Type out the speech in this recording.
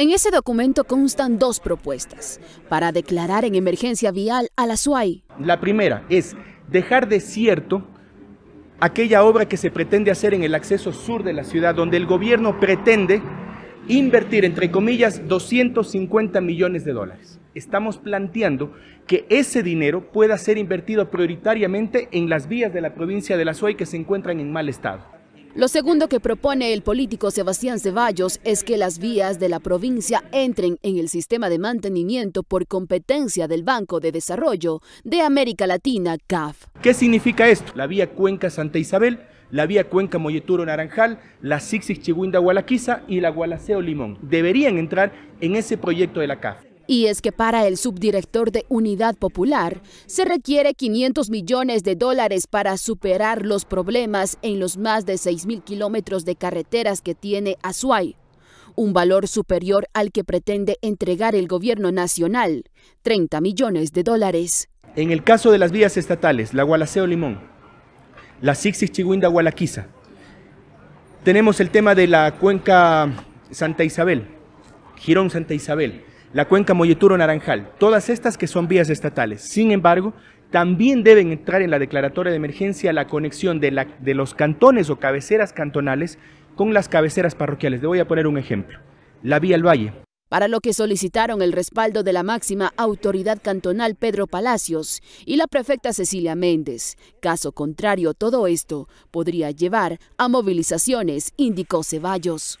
En ese documento constan dos propuestas para declarar en emergencia vial a la SUAI. La primera es dejar desierto aquella obra que se pretende hacer en el acceso sur de la ciudad, donde el gobierno pretende invertir, entre comillas, 250 millones de dólares. Estamos planteando que ese dinero pueda ser invertido prioritariamente en las vías de la provincia de la Suai que se encuentran en mal estado. Lo segundo que propone el político Sebastián Ceballos es que las vías de la provincia entren en el sistema de mantenimiento por competencia del Banco de Desarrollo de América Latina, CAF. ¿Qué significa esto? La vía Cuenca Santa Isabel, la vía Cuenca Moyeturo Naranjal, la Sixix Chiguinda Gualaquiza y la Gualaceo Limón. Deberían entrar en ese proyecto de la CAF. Y es que para el subdirector de Unidad Popular se requiere 500 millones de dólares para superar los problemas en los más de 6.000 kilómetros de carreteras que tiene Azuay, un valor superior al que pretende entregar el gobierno nacional, 30 millones de dólares. En el caso de las vías estatales, la Gualaceo Limón, la Sixis Chiguinda Gualaquiza, tenemos el tema de la cuenca Santa Isabel, Girón Santa Isabel, la cuenca Molleturo-Naranjal, todas estas que son vías estatales. Sin embargo, también deben entrar en la declaratoria de emergencia la conexión de, la, de los cantones o cabeceras cantonales con las cabeceras parroquiales. Le voy a poner un ejemplo. La vía al Valle, para lo que solicitaron el respaldo de la máxima autoridad cantonal Pedro Palacios y la prefecta Cecilia Méndez. Caso contrario, todo esto podría llevar a movilizaciones, indicó Ceballos.